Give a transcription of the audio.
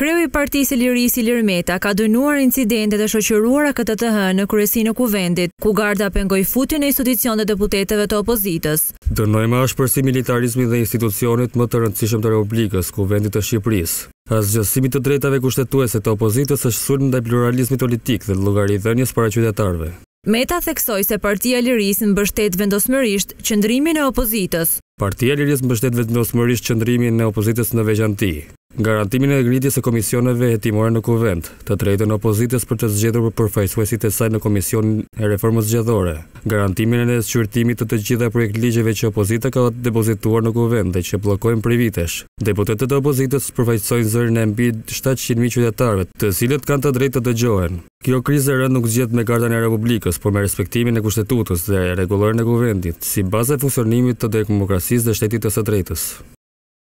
Kreu i Partisë Lirisë i Lirmeta ka dënuar incidentet e shoqëruara këtë të hënë në kryesinë e kuvendit, ku garda pengoi futjen e institucion të deputeteve të opozitës. Dënojmë është përsi si militarizmi dhe institucionit më të rëndësishëm të Republikës, kuvendit të Shqipërisë. Asgjësimi të drejtave kushtetuese të opozitës është sulm ndaj pluralizmit politik dhe llogaridhënies para qytetarëve. Meta theksoi se Partia e Lirisë mbështet vendosmërisht qendrimin e opozitës. Partia e Lirisë mbështet vendosmërisht qendrimin e opozitës në veçanti. Garantimin e gritjes së komisioneve hetimore në kuvend, të drejtën opozitës për të zgjedhur përfaqësuesit e saj në komisionin e reformës zgjedhore. Garantimin e shqyrtimit të të gjitha projekt ligjeve që opozita ka depozituar në kuvend dhe që bllokojnë për vitesh. Deputetët e opozitës përfaqësojnë zërin e mbi 700 mijë qytetarëve, të cilët kanë të drejtë të dëgjohen. Kjo krizë e rëndë nuk zgjedh me gardan e Republikës, por me respektimin e kushtetutës dhe rregullorën e kuvendit, si bazë e funksionimit të demokracisë dhe shtetit të së drejtës.